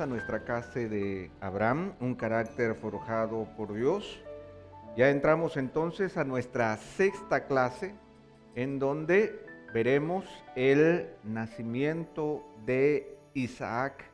a nuestra casa de Abraham, un carácter forjado por Dios. Ya entramos entonces a nuestra sexta clase, en donde veremos el nacimiento de Isaac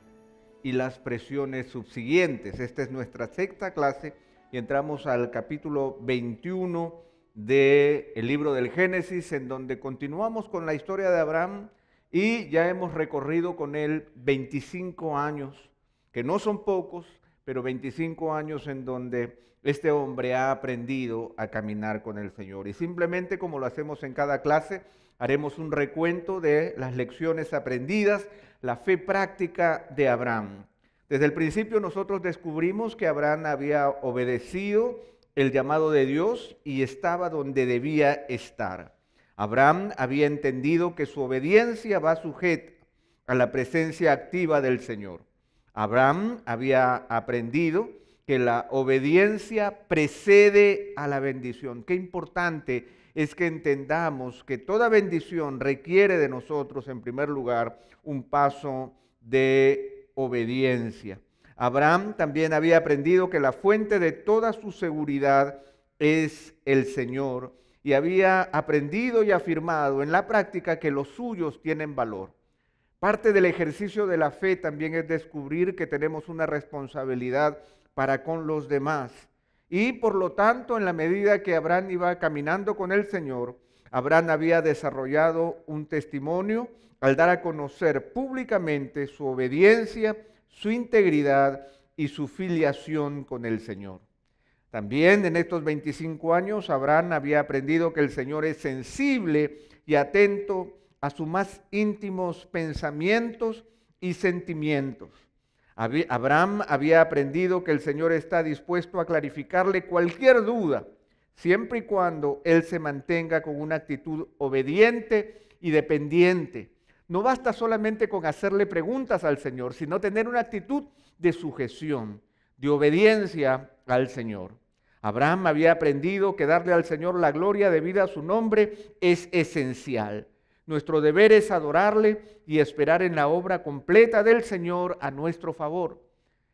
y las presiones subsiguientes. Esta es nuestra sexta clase y entramos al capítulo 21 del libro del Génesis, en donde continuamos con la historia de Abraham y ya hemos recorrido con él 25 años que no son pocos, pero 25 años en donde este hombre ha aprendido a caminar con el Señor. Y simplemente como lo hacemos en cada clase, haremos un recuento de las lecciones aprendidas, la fe práctica de Abraham. Desde el principio nosotros descubrimos que Abraham había obedecido el llamado de Dios y estaba donde debía estar. Abraham había entendido que su obediencia va sujeta a la presencia activa del Señor. Abraham había aprendido que la obediencia precede a la bendición. Qué importante es que entendamos que toda bendición requiere de nosotros, en primer lugar, un paso de obediencia. Abraham también había aprendido que la fuente de toda su seguridad es el Señor y había aprendido y afirmado en la práctica que los suyos tienen valor. Parte del ejercicio de la fe también es descubrir que tenemos una responsabilidad para con los demás. Y por lo tanto, en la medida que Abraham iba caminando con el Señor, Abraham había desarrollado un testimonio al dar a conocer públicamente su obediencia, su integridad y su filiación con el Señor. También en estos 25 años Abraham había aprendido que el Señor es sensible y atento a sus más íntimos pensamientos y sentimientos. Abraham había aprendido que el Señor está dispuesto a clarificarle cualquier duda, siempre y cuando él se mantenga con una actitud obediente y dependiente. No basta solamente con hacerle preguntas al Señor, sino tener una actitud de sujeción, de obediencia al Señor. Abraham había aprendido que darle al Señor la gloria debida a su nombre es esencial. Nuestro deber es adorarle y esperar en la obra completa del Señor a nuestro favor.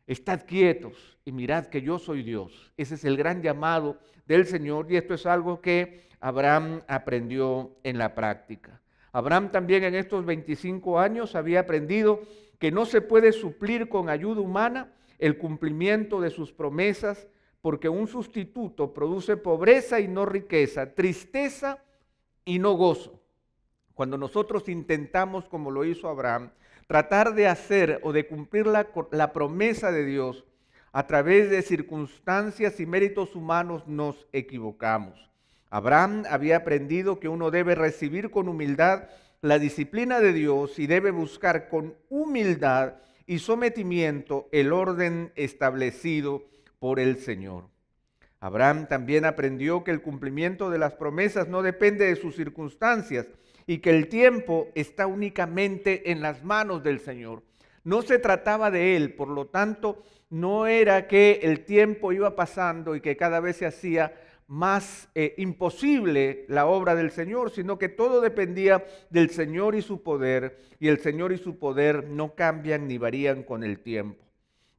Estad quietos y mirad que yo soy Dios. Ese es el gran llamado del Señor y esto es algo que Abraham aprendió en la práctica. Abraham también en estos 25 años había aprendido que no se puede suplir con ayuda humana el cumplimiento de sus promesas porque un sustituto produce pobreza y no riqueza, tristeza y no gozo cuando nosotros intentamos, como lo hizo Abraham, tratar de hacer o de cumplir la, promesa de Dios a través de circunstancias y méritos humanos, nos equivocamos. Abraham había aprendido que uno debe recibir con humildad la disciplina de Dios y debe buscar con humildad y sometimiento el orden establecido por el Señor. Abraham también aprendió que el cumplimiento de las promesas no depende de sus circunstancias, y que el tiempo está únicamente en las manos del Señor. No se trataba de él, por lo tanto, no era que el tiempo iba pasando y que cada vez se hacía más eh, imposible la obra del Señor, sino que todo dependía del Señor y su poder, y el Señor y su poder no cambian ni varían con el tiempo.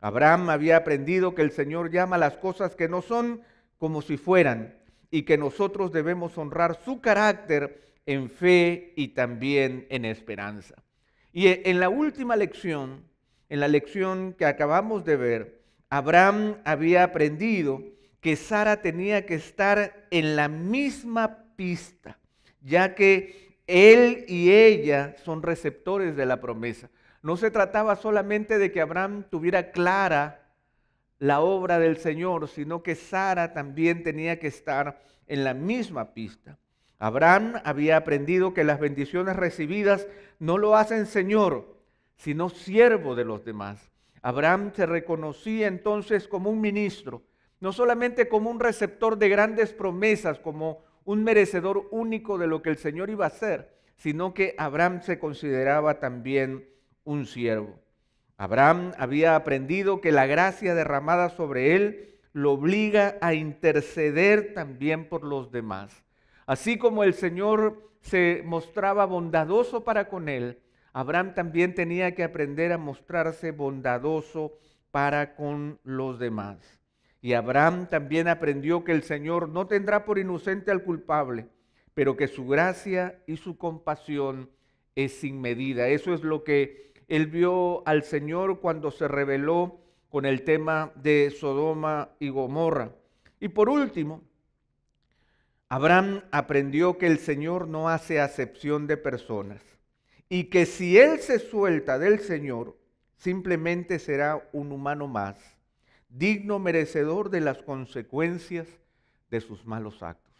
Abraham había aprendido que el Señor llama las cosas que no son como si fueran, y que nosotros debemos honrar su carácter en fe y también en esperanza. Y e, en la última lección, en la lección que acabamos de ver, Abraham había aprendido que Sara tenía que estar en la misma pista, ya que él y ella son receptores de la promesa. No se trataba solamente de que Abraham tuviera clara la obra del Señor, sino que Sara también tenía que estar en la misma pista. Abraham había aprendido que las bendiciones recibidas no lo hacen Señor, sino siervo de los demás. Abraham se reconocía entonces como un ministro, no solamente como un receptor de grandes promesas, como un merecedor único de lo que el Señor iba a hacer, sino que Abraham se consideraba también un siervo. Abraham había aprendido que la gracia derramada sobre él lo obliga a interceder también por los demás. Así como el Señor se mostraba bondadoso para con él, Abraham también tenía que aprender a mostrarse bondadoso para con los demás. Y Abraham también aprendió que el Señor no tendrá por inocente al culpable, pero que su gracia y su compasión es sin medida. Eso es lo que él vio al Señor cuando se reveló con el tema de Sodoma y Gomorra. Y por último, Abraham aprendió que el Señor no hace acepción de personas y que si él se suelta del Señor, simplemente será un humano más, digno merecedor de las consecuencias de sus malos actos.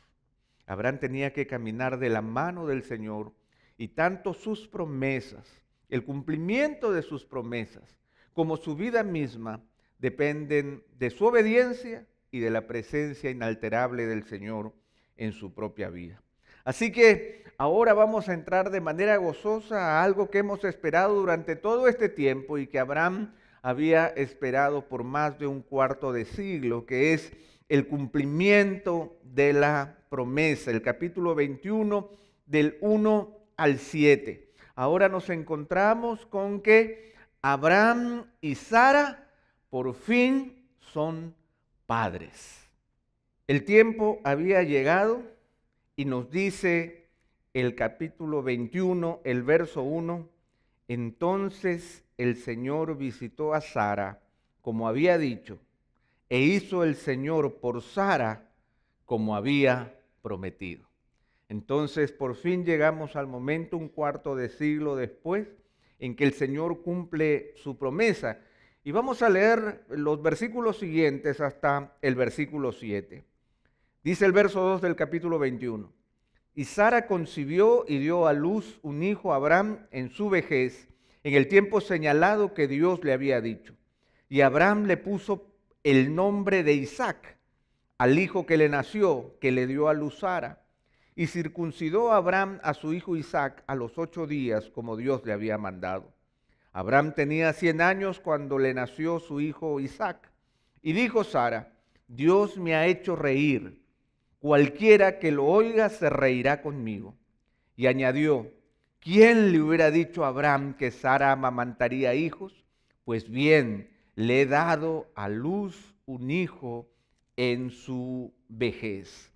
Abraham tenía que caminar de la mano del Señor y tanto sus promesas, el cumplimiento de sus promesas, como su vida misma, dependen de su obediencia y de la presencia inalterable del Señor en su propia vida. Así que ahora vamos a entrar de manera gozosa a algo que hemos esperado durante todo este tiempo y que Abraham había esperado por más de un cuarto de siglo, que es el cumplimiento de la promesa, el capítulo 21 del 1 al 7. Ahora nos encontramos con que Abraham y Sara por fin son padres. El tiempo había llegado y nos dice el capítulo 21, el verso 1, entonces el Señor visitó a Sara, como había dicho, e hizo el Señor por Sara como había prometido. Entonces por fin llegamos al momento, un cuarto de siglo después, en que el Señor cumple su promesa. Y vamos a leer los versículos siguientes hasta el versículo 7. Dice el verso 2 del capítulo 21. Y Sara concibió y dio a luz un hijo a Abraham en su vejez, en el tiempo señalado que Dios le había dicho. Y Abraham le puso el nombre de Isaac al hijo que le nació, que le dio a luz Sara. Y circuncidó Abraham a su hijo Isaac a los ocho días, como Dios le había mandado. Abraham tenía cien años cuando le nació su hijo Isaac. Y dijo Sara, Dios me ha hecho reír Cualquiera que lo oiga se reirá conmigo. Y añadió, ¿quién le hubiera dicho a Abraham que Sara amamantaría hijos? Pues bien, le he dado a luz un hijo en su vejez.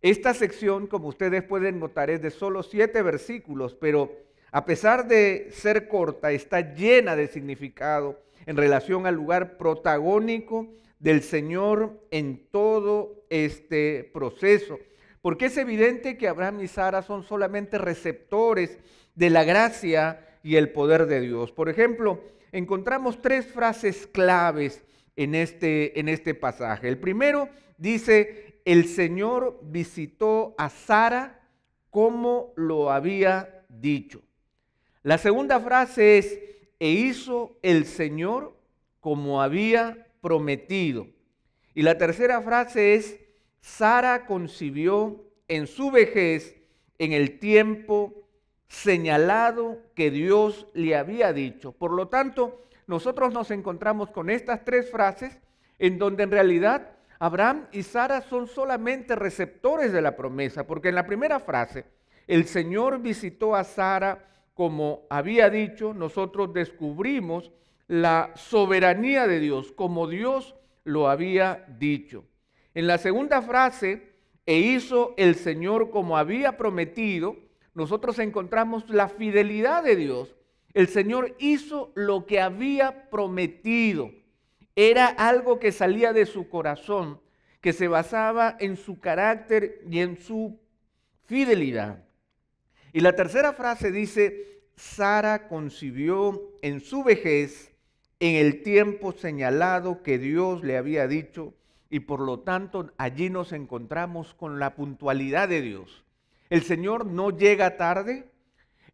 Esta sección, como ustedes pueden notar, es de solo siete versículos, pero a pesar de ser corta, está llena de significado en relación al lugar protagónico del Señor en todo este proceso. Porque es evidente que Abraham y Sara son solamente receptores de la gracia y el poder de Dios. Por ejemplo, encontramos tres frases claves en este, en este pasaje. El primero dice, el Señor visitó a Sara como lo había dicho. La segunda frase es, e hizo el Señor como había prometido. Y la tercera frase es, Sara concibió en su vejez en el tiempo señalado que Dios le había dicho. Por lo tanto, nosotros nos encontramos con estas tres frases en donde en realidad Abraham y Sara son solamente receptores de la promesa, porque en la primera frase, el Señor visitó a Sara como había dicho, nosotros descubrimos la soberanía de Dios, como Dios lo había dicho. En la segunda frase, e hizo el Señor como había prometido, nosotros encontramos la fidelidad de Dios. El Señor hizo lo que había prometido. Era algo que salía de su corazón, que se basaba en su carácter y en su fidelidad. Y la tercera frase dice, Sara concibió en su vejez en el tiempo señalado que Dios le había dicho y por lo tanto allí nos encontramos con la puntualidad de Dios. El Señor no llega tarde,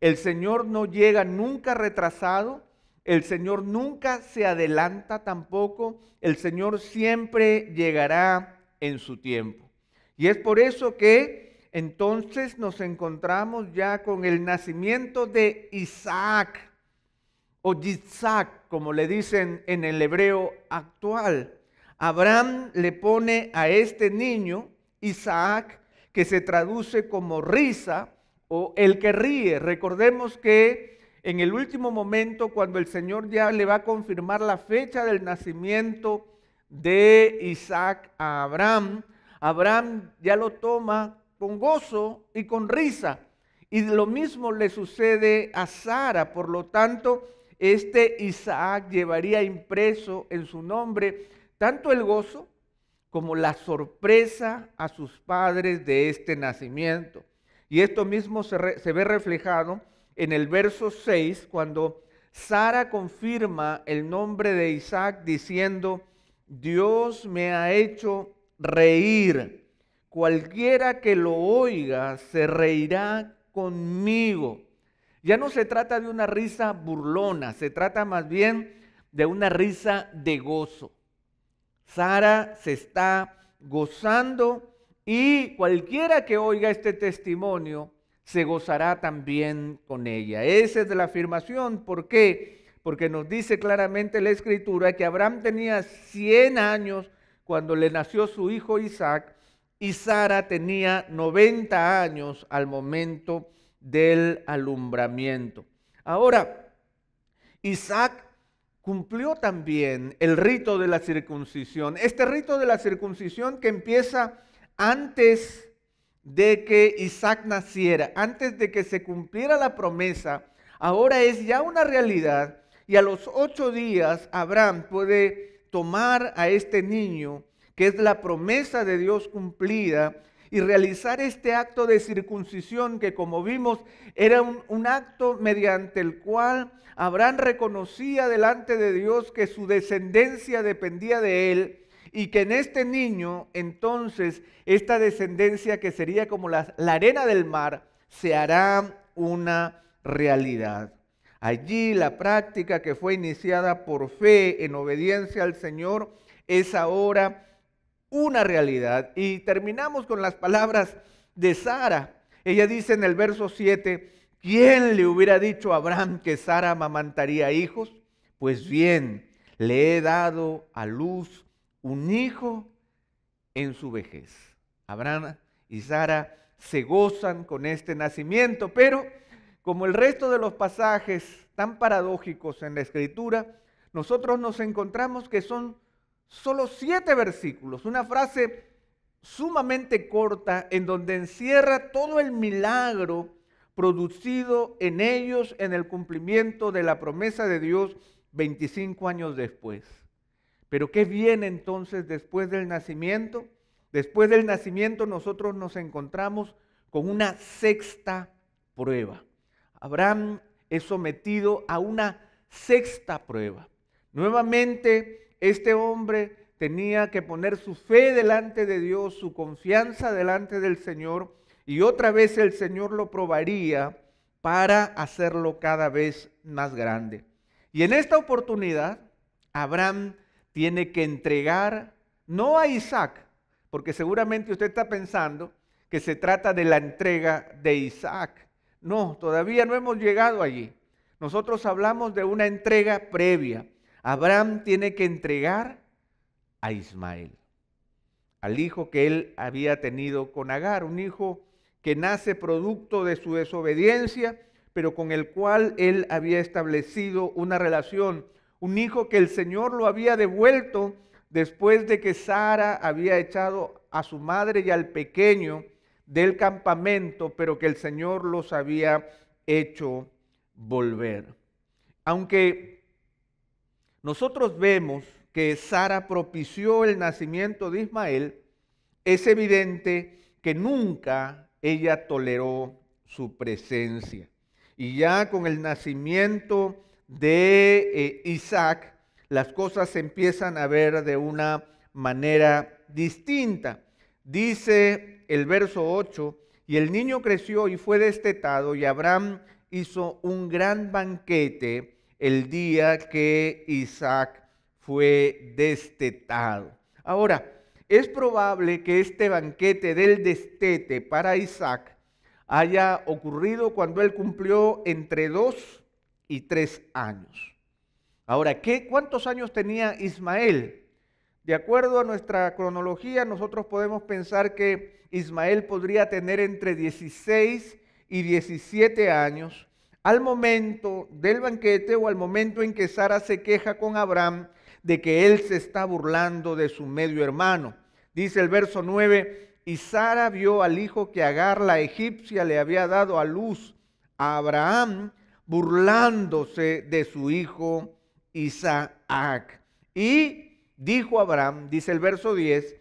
el Señor no llega nunca retrasado, el Señor nunca se adelanta tampoco, el Señor siempre llegará en su tiempo. Y es por eso que entonces nos encontramos ya con el nacimiento de Isaac o Yitzhak, como le dicen en el hebreo actual. Abraham le pone a este niño, Isaac, que se traduce como risa o el que ríe. Recordemos que en el último momento, cuando el Señor ya le va a confirmar la fecha del nacimiento de Isaac a Abraham, Abraham ya lo toma con gozo y con risa. Y lo mismo le sucede a Sara. Por lo tanto, este Isaac llevaría impreso en su nombre tanto el gozo como la sorpresa a sus padres de este nacimiento. Y esto mismo se, ve reflejado en el verso 6, cuando Sara confirma el nombre de Isaac diciendo, Dios me ha hecho reír. Cualquiera que lo oiga se reirá conmigo. Ya no se trata de una risa burlona, se trata más bien de una risa de gozo. Sara se está gozando y cualquiera que oiga este testimonio se gozará también con ella. Esa es la afirmación. ¿Por qué? Porque nos dice claramente la escritura que Abraham tenía 100 años cuando le nació su hijo Isaac y Sara tenía 90 años al momento del alumbramiento. Ahora, Isaac cumplió también el rito de la circuncisión. Este rito de la circuncisión que empieza antes de que Isaac naciera, antes de que se cumpliera la promesa, ahora es ya una realidad y a los ocho días Abraham puede tomar a este niño, que es la promesa de Dios cumplida, y realizar este acto de circuncisión que como vimos era un, acto mediante el cual Abraham reconocía delante de Dios que su descendencia dependía de él y que en este niño entonces esta descendencia que sería como la arena del mar se hará una realidad. Allí la práctica que fue iniciada por fe en obediencia al Señor es ahora una realidad. Y terminamos con las palabras de Sara. Ella dice en el verso 7, ¿quién le hubiera dicho a Abraham que Sara amamantaría hijos? Pues bien, le he dado a luz un hijo en su vejez. Abraham y Sara se gozan con este nacimiento, pero como el resto de los pasajes tan paradójicos en la escritura, nosotros nos encontramos que son solo siete versículos, una frase sumamente corta en donde encierra todo el milagro producido en ellos en el cumplimiento de la promesa de Dios 25 años después. Pero ¿qué viene entonces después del nacimiento? Después del nacimiento nosotros nos encontramos con una sexta prueba. Abraham es sometido a una sexta prueba. Nuevamente este hombre tenía que poner su fe delante de Dios, su confianza delante del Señor, y otra vez el Señor lo probaría para hacerlo cada vez más grande. Y en esta oportunidad, Abraham tiene que entregar, no a Isaac, porque seguramente usted está pensando que se trata de la entrega de Isaac. No, todavía no hemos llegado allí. Nosotros hablamos de una entrega previa. Abraham tiene que entregar a Ismael, al hijo que él había tenido con Agar, un hijo que nace producto de su desobediencia, pero con el cual él había establecido una relación, un hijo que el Señor lo había devuelto después de que Sara había echado a su madre y al pequeño del campamento, pero que el Señor los había hecho volver. Aunque nosotros vemos que Sara propició el nacimiento de Ismael, es evidente que nunca ella toleró su presencia. Y ya con el nacimiento de eh, Isaac, las cosas se empiezan a ver de una manera distinta. Dice el verso 8, y el niño creció y fue destetado, y Abraham hizo un gran banquete el día que Isaac fue destetado. Ahora, es probable que este banquete del destete para Isaac haya ocurrido cuando él cumplió entre dos y tres años. Ahora, ¿qué, ¿cuántos años tenía Ismael? De acuerdo a nuestra cronología, nosotros podemos pensar que Ismael podría tener entre 16 y 17 años al momento del banquete o al momento en que Sara se queja con Abraham de que él se está burlando de su medio hermano. Dice el verso 9, y Sara vio al hijo que Agar la egipcia le había dado a luz a Abraham, burlándose de su hijo Isaac. Y dijo Abraham, dice el verso 10,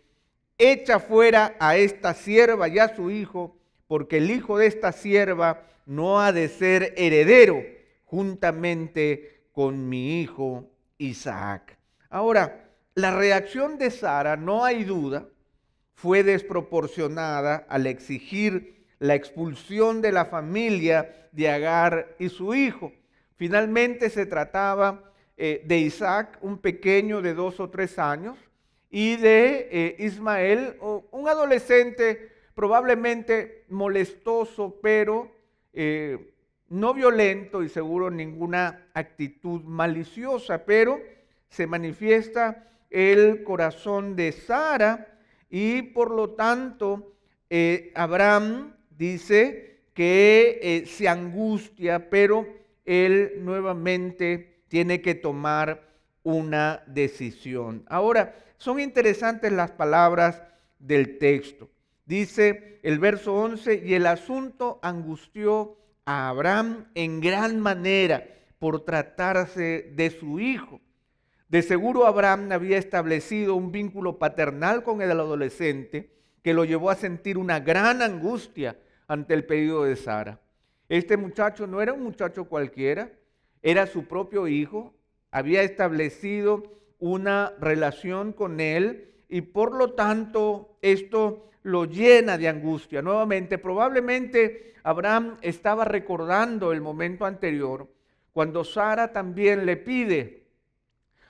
echa fuera a esta sierva y a su hijo, porque el hijo de esta sierva no ha de ser heredero juntamente con mi hijo Isaac. Ahora, la reacción de Sara, no hay duda, fue desproporcionada al exigir la expulsión de la familia de Agar y su hijo. Finalmente se trataba eh, de Isaac, un pequeño de dos o tres años, y de eh, Ismael, un adolescente probablemente molestoso, pero eh, no violento y seguro ninguna actitud maliciosa, pero se manifiesta el corazón de Sara y por lo tanto eh, Abraham dice que eh, se angustia, pero él nuevamente tiene que tomar una decisión. Ahora, son interesantes las palabras del texto. Dice el verso 11, y el asunto angustió a Abraham en gran manera por tratarse de su hijo. De seguro Abraham había establecido un vínculo paternal con el adolescente que lo llevó a sentir una gran angustia ante el pedido de Sara. Este muchacho no era un muchacho cualquiera, era su propio hijo, había establecido una relación con él y por lo tanto esto lo llena de angustia. Nuevamente, probablemente Abraham estaba recordando el momento anterior cuando Sara también le pide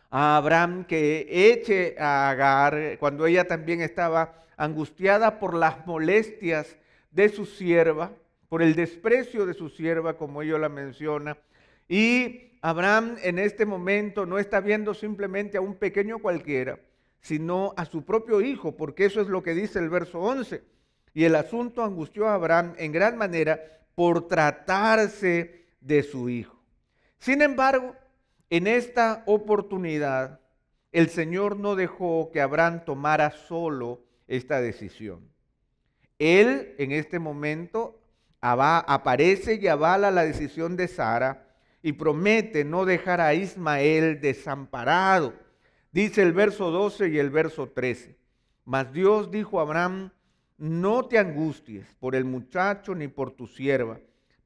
a Abraham que eche a Agar, cuando ella también estaba angustiada por las molestias de su sierva, por el desprecio de su sierva, como ella la menciona. Y Abraham en este momento no está viendo simplemente a un pequeño cualquiera, sino a su propio hijo, porque eso es lo que dice el verso 11. Y el asunto angustió a Abraham en gran manera por tratarse de su hijo. Sin embargo, en esta oportunidad, el Señor no dejó que Abraham tomara solo esta decisión. Él en este momento aparece y avala la decisión de Sara y promete no dejar a Ismael desamparado Dice el verso 12 y el verso 13. Mas Dios dijo a Abraham, no te angusties por el muchacho ni por tu sierva.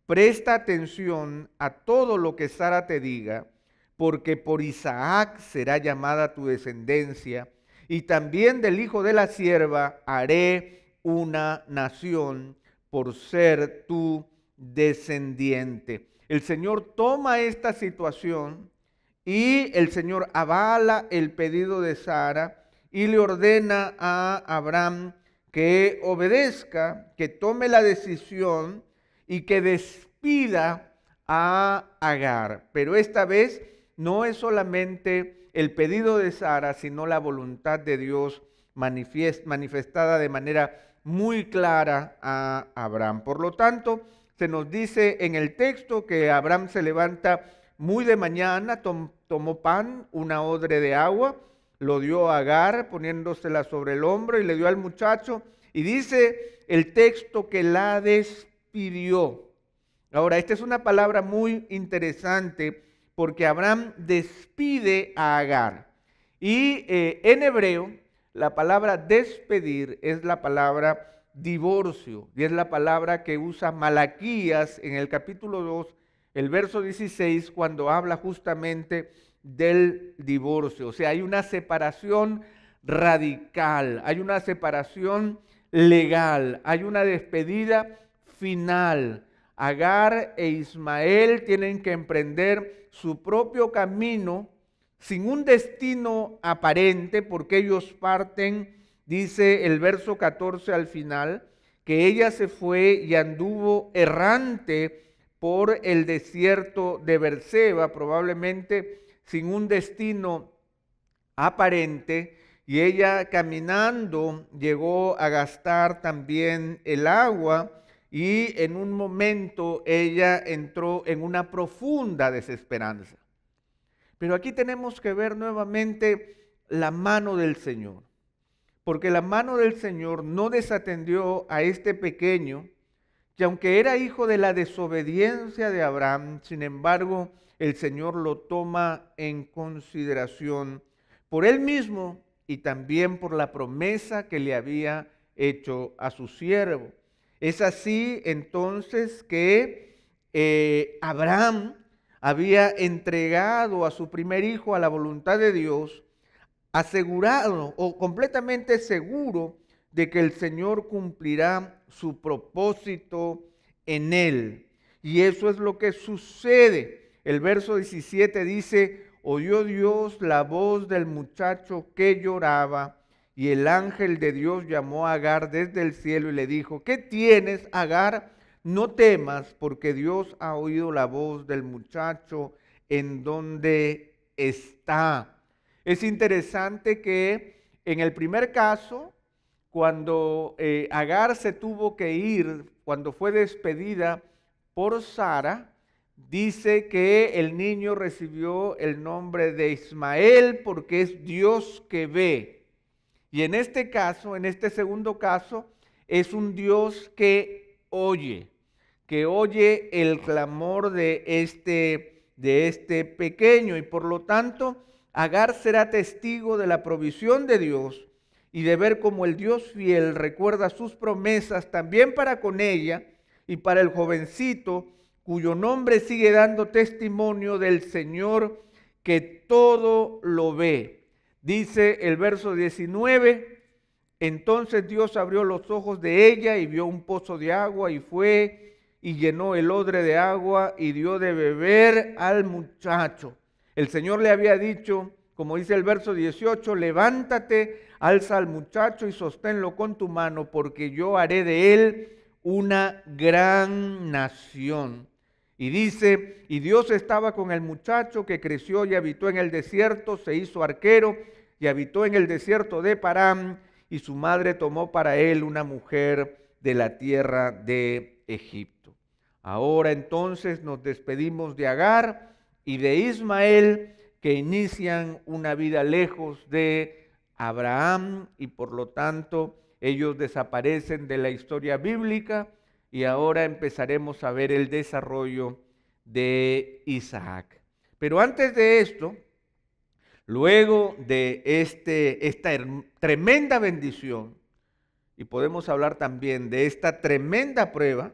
Presta atención a todo lo que Sara te diga, porque por Isaac será llamada tu descendencia, y también del hijo de la sierva haré una nación por ser tu descendiente. El Señor toma esta situación y el Señor avala el pedido de Sara y le ordena a Abraham que obedezca, que tome la decisión y que despida a Agar. Pero esta vez no es solamente el pedido de Sara, sino la voluntad de Dios manifestada de manera muy clara a Abraham. Por lo tanto, se nos dice en el texto que Abraham se levanta muy de mañana, tomó pan, una odre de agua, lo dio a Agar poniéndosela sobre el hombro y le dio al muchacho. Y dice el texto que la despidió. Ahora, esta es una palabra muy interesante porque Abraham despide a Agar. Y eh, en hebreo, la palabra despedir es la palabra divorcio y es la palabra que usa Malaquías en el capítulo 2 el verso 16 cuando habla justamente del divorcio. O sea, hay una separación radical, hay una separación legal, hay una despedida final. Agar e Ismael tienen que emprender su propio camino sin un destino aparente porque ellos parten, dice el verso 14 al final, que ella se fue y anduvo errante por el desierto de Berseba, probablemente sin un destino aparente, y ella caminando llegó a gastar también el agua y en un momento ella entró en una profunda desesperanza. Pero aquí tenemos que ver nuevamente la mano del Señor, porque la mano del Señor no desatendió a este pequeño, y aunque era hijo de la desobediencia de Abraham, sin embargo, el Señor lo toma en consideración por él mismo y también por la promesa que le había hecho a su siervo. Es así entonces que eh, Abraham había entregado a su primer hijo a la voluntad de Dios, asegurado o completamente seguro de que el Señor cumplirá su propósito en él. Y eso es lo que sucede. El verso 17 dice, oyó Dios la voz del muchacho que lloraba, y el ángel de Dios llamó a Agar desde el cielo y le dijo, ¿qué tienes, Agar? No temas, porque Dios ha oído la voz del muchacho en donde está. Es interesante que en el primer caso, cuando eh, Agar se tuvo que ir, cuando fue despedida por Sara, dice que el niño recibió el nombre de Ismael porque es Dios que ve. Y en este caso, en este segundo caso, es un Dios que oye, que oye el clamor de este, de este pequeño. Y por lo tanto, Agar será testigo de la provisión de Dios y de ver cómo el Dios fiel recuerda sus promesas también para con ella y para el jovencito cuyo nombre sigue dando testimonio del Señor que todo lo ve. Dice el verso 19, entonces Dios abrió los ojos de ella y vio un pozo de agua y fue y llenó el odre de agua y dio de beber al muchacho. El Señor le había dicho, como dice el verso 18, levántate, alza al muchacho y sosténlo con tu mano, porque yo haré de él una gran nación. Y dice, y Dios estaba con el muchacho que creció y habitó en el desierto, se hizo arquero y habitó en el desierto de Parán, y su madre tomó para él una mujer de la tierra de Egipto. Ahora entonces nos despedimos de Agar y de Ismael que inician una vida lejos de Abraham y por lo tanto ellos desaparecen de la historia bíblica y ahora empezaremos a ver el desarrollo de Isaac. Pero antes de esto, luego de este, esta tremenda bendición, y podemos hablar también de esta tremenda prueba,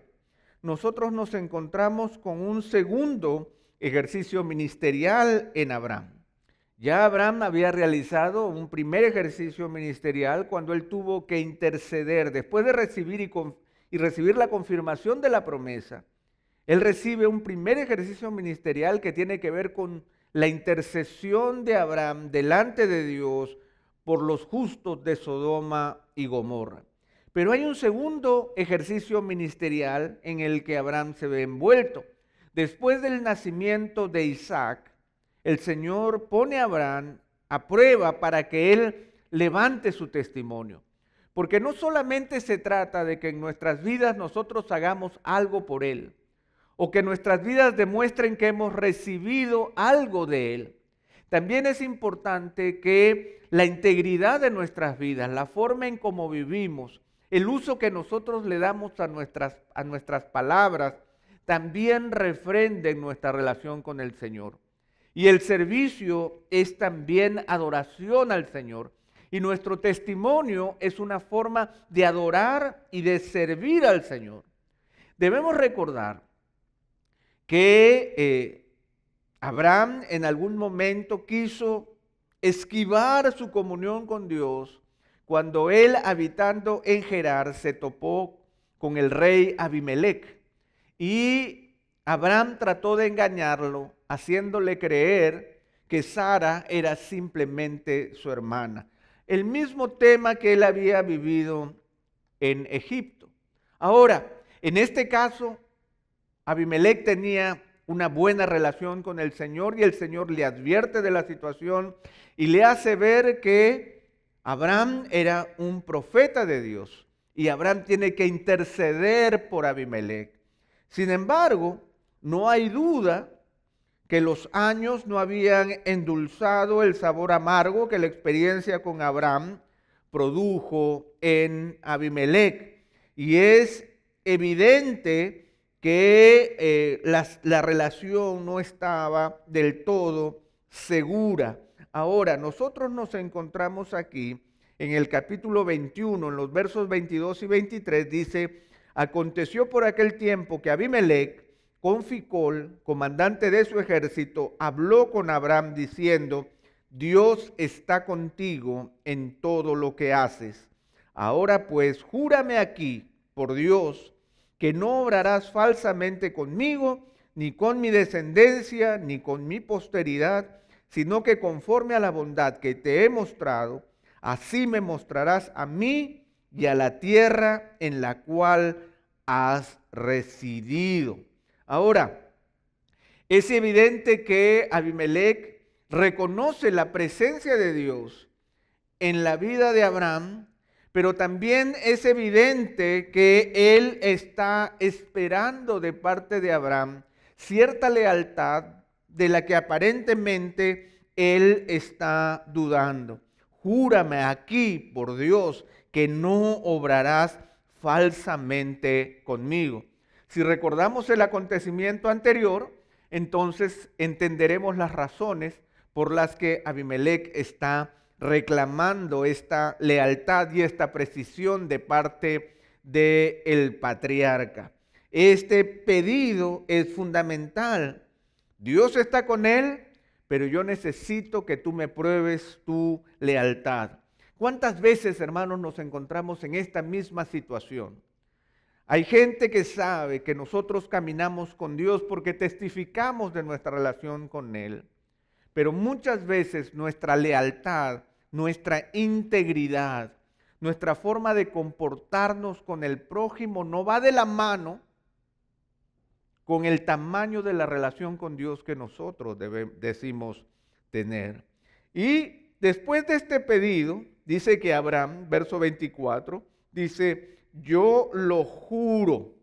nosotros nos encontramos con un segundo ejercicio ministerial en Abraham. Ya Abraham había realizado un primer ejercicio ministerial cuando él tuvo que interceder después de recibir y, y recibir la confirmación de la promesa. Él recibe un primer ejercicio ministerial que tiene que ver con la intercesión de Abraham delante de Dios por los justos de Sodoma y Gomorra. Pero hay un segundo ejercicio ministerial en el que Abraham se ve envuelto. Después del nacimiento de Isaac, el Señor pone a Abraham a prueba para que él levante su testimonio. Porque no solamente se trata de que en nuestras vidas nosotros hagamos algo por Él, o que nuestras vidas demuestren que hemos recibido algo de Él. También es importante que la integridad de nuestras vidas, la forma en cómo vivimos, el uso que nosotros le damos a nuestras, a nuestras palabras, también refrenden nuestra relación con el Señor. Y el servicio es también adoración al Señor. Y nuestro testimonio es una forma de adorar y de servir al Señor. Debemos recordar que eh, Abraham en algún momento quiso esquivar su comunión con Dios cuando él, habitando en Gerar, se topó con el rey Abimelech. Y Abraham trató de engañarlo, haciéndole creer que Sara era simplemente su hermana. El mismo tema que él había vivido en Egipto. Ahora, en este caso, Abimelech tenía una buena relación con el Señor y el Señor le advierte de la situación y le hace ver que Abraham era un profeta de Dios y Abraham tiene que interceder por Abimelech. Sin embargo, no hay duda que los años no habían endulzado el sabor amargo que la experiencia con Abraham produjo en Abimelech. Y es evidente que eh, la relación no estaba del todo segura. Ahora, nosotros nos encontramos aquí en el capítulo 21, en los versos 22 y 23, dice, Aconteció por aquel tiempo que Abimelech, con Ficol, comandante de su ejército, habló con Abraham diciendo, Dios está contigo en todo lo que haces. Ahora pues, júrame aquí, por Dios, que no obrarás falsamente conmigo, ni con mi descendencia, ni con mi posteridad, sino que conforme a la bondad que te he mostrado, así me mostrarás a mí y a la tierra en la cual has residido. Ahora, es evidente que Abimelech reconoce la presencia de Dios en la vida de Abraham, pero también es evidente que él está esperando de parte de Abraham cierta lealtad de la que aparentemente él está dudando. Júrame aquí por Dios que no obrarás falsamente conmigo. Si recordamos el acontecimiento anterior, entonces entenderemos las razones por las que Abimelech está reclamando esta lealtad y esta precisión de parte del patriarca. Este pedido es fundamental. Dios está con él, pero yo necesito que tú me pruebes tu lealtad. ¿Cuántas veces, hermanos, nos encontramos en esta misma situación? Hay gente que sabe que nosotros caminamos con Dios porque testificamos de nuestra relación con Él, pero muchas veces nuestra lealtad, nuestra integridad, nuestra forma de comportarnos con el prójimo no va de la mano con el tamaño de la relación con Dios que nosotros decimos tener. Y después de este pedido, dice que Abraham, verso 24, dice, yo lo juro,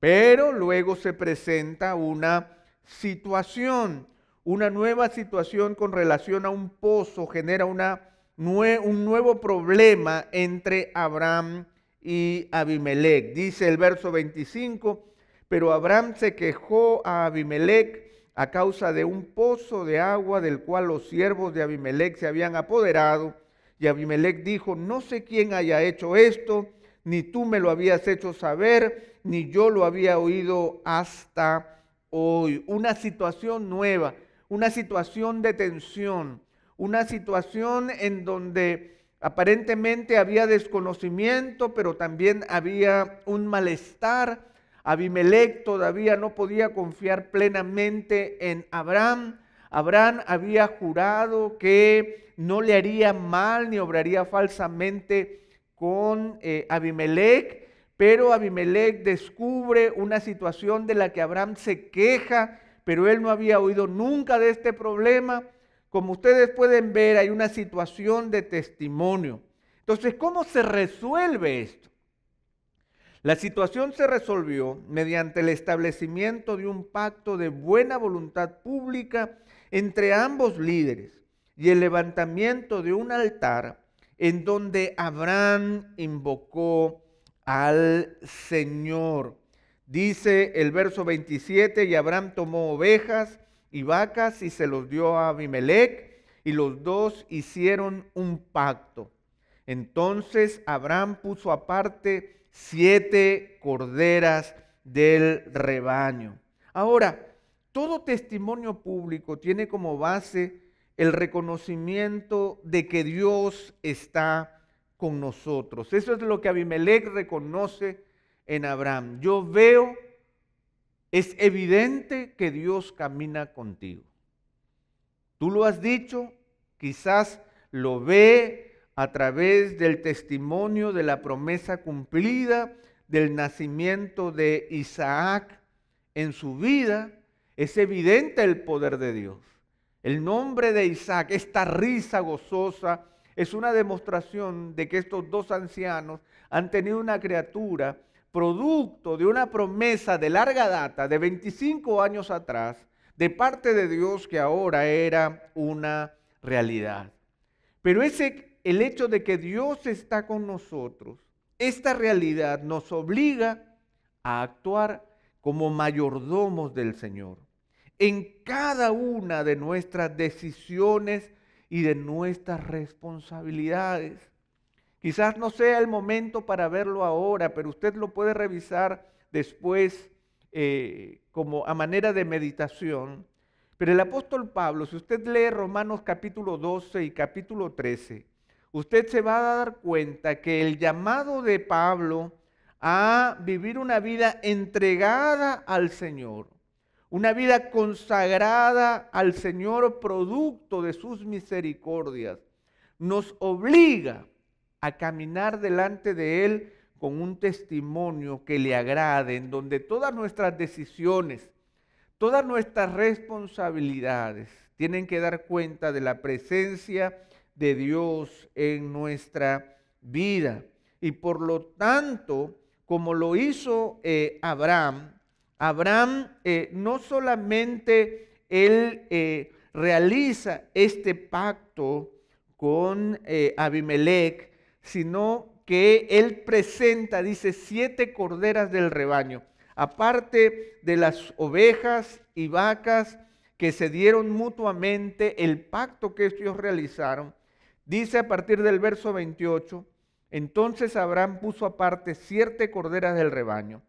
pero luego se presenta una situación, una nueva situación con relación a un pozo, genera una, un nuevo problema entre Abraham y Abimelech. Dice el verso 25, pero Abraham se quejó a Abimelech a causa de un pozo de agua del cual los siervos de Abimelech se habían apoderado y Abimelech dijo, no sé quién haya hecho esto, ni tú me lo habías hecho saber, ni yo lo había oído hasta hoy. Una situación nueva, una situación de tensión, una situación en donde aparentemente había desconocimiento, pero también había un malestar. Abimelech todavía no podía confiar plenamente en Abraham. Abraham había jurado que no le haría mal ni obraría falsamente con Abimelec, eh, Abimelech, pero Abimelech descubre una situación de la que Abraham se queja, pero él no había oído nunca de este problema. Como ustedes pueden ver, hay una situación de testimonio. Entonces, ¿cómo se resuelve esto? La situación se resolvió mediante el establecimiento de un pacto de buena voluntad pública entre ambos líderes y el levantamiento de un altar en donde Abraham invocó al Señor. Dice el verso 27, y Abraham tomó ovejas y vacas y se los dio a Abimelech, y los dos hicieron un pacto. Entonces Abraham puso aparte siete corderas del rebaño. Ahora, todo testimonio público tiene como base el reconocimiento de que Dios está con nosotros. Eso es lo que Abimelech reconoce en Abraham. Yo veo, es evidente que Dios camina contigo. Tú lo has dicho, quizás lo ve a través del testimonio de la promesa cumplida, del nacimiento de Isaac en su vida, es evidente el poder de Dios. El nombre de Isaac, esta risa gozosa, es una demostración de que estos dos ancianos han tenido una criatura producto de una promesa de larga data, de 25 años atrás, de parte de Dios que ahora era una realidad. Pero ese, el hecho de que Dios está con nosotros, esta realidad nos obliga a actuar como mayordomos del Señor en cada una de nuestras decisiones y de nuestras responsabilidades. Quizás no sea el momento para verlo ahora, pero usted lo puede revisar después eh, como a manera de meditación. Pero el apóstol Pablo, si usted lee Romanos capítulo 12 y capítulo 13, usted se va a dar cuenta que el llamado de Pablo a vivir una vida entregada al Señor, una vida consagrada al Señor producto de sus misericordias nos obliga a caminar delante de Él con un testimonio que le agrade, en donde todas nuestras decisiones, todas nuestras responsabilidades tienen que dar cuenta de la presencia de Dios en nuestra vida. Y por lo tanto, como lo hizo eh, Abraham, Abraham eh, no solamente él eh, realiza este pacto con Abimelec eh, Abimelech, sino que él presenta, dice, siete corderas del rebaño, aparte de las ovejas y vacas que se dieron mutuamente, el pacto que ellos realizaron. Dice a partir del verso 28, entonces Abraham puso aparte siete corderas del rebaño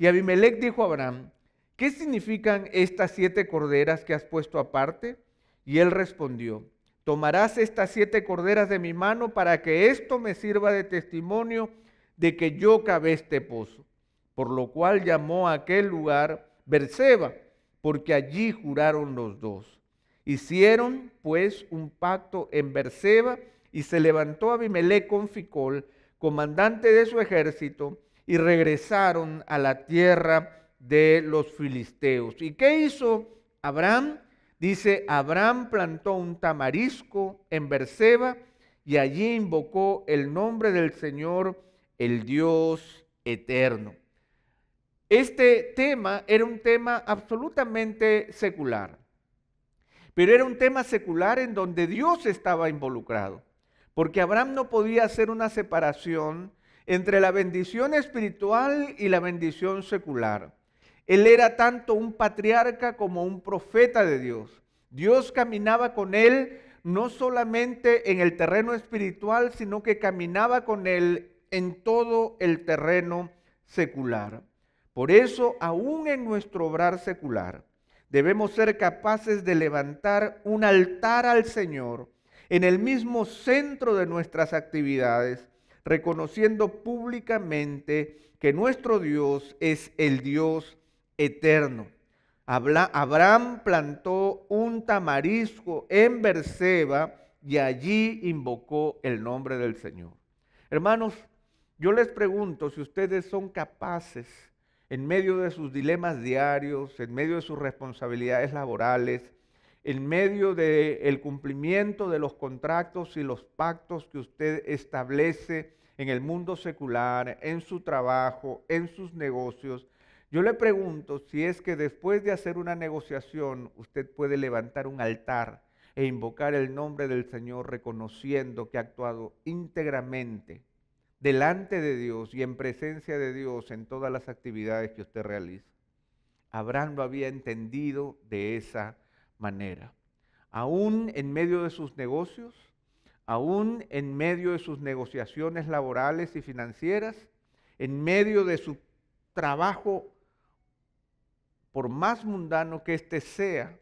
y Abimelech dijo a Abraham, ¿qué significan estas siete corderas que has puesto aparte? Y él respondió, tomarás estas siete corderas de mi mano para que esto me sirva de testimonio de que yo cavé este pozo. Por lo cual llamó a aquel lugar Berseba, porque allí juraron los dos. Hicieron pues un pacto en Berseba y se levantó Abimelech con Ficol, comandante de su ejército, y regresaron a la tierra de los filisteos. ¿Y qué hizo Abraham? Dice, Abraham plantó un tamarisco en Berseba y allí invocó el nombre del Señor, el Dios eterno. Este tema era un tema absolutamente secular, pero era un tema secular en donde Dios estaba involucrado, porque Abraham no podía hacer una separación entre la bendición espiritual y la bendición secular. Él era tanto un patriarca como un profeta de Dios. Dios caminaba con él no solamente en el terreno espiritual, sino que caminaba con él en todo el terreno secular. Por eso, aún en nuestro obrar secular, debemos ser capaces de levantar un altar al Señor en el mismo centro de nuestras actividades reconociendo públicamente que nuestro Dios es el Dios eterno. Abraham plantó un tamarisco en Berseba y allí invocó el nombre del Señor. Hermanos, yo les pregunto si ustedes son capaces en medio de sus dilemas diarios, en medio de sus responsabilidades laborales, en medio del cumplimiento de los contratos y los pactos que usted establece en el mundo secular, en su trabajo, en sus negocios, yo le pregunto si es que después de hacer una negociación usted puede levantar un altar e invocar el nombre del Señor reconociendo que ha actuado íntegramente delante de Dios y en presencia de Dios en todas las actividades que usted realiza. Abraham lo había entendido de esa manera. Aún en medio de sus negocios, aún en medio de sus negociaciones laborales y financieras, en medio de su trabajo, por más mundano que éste sea,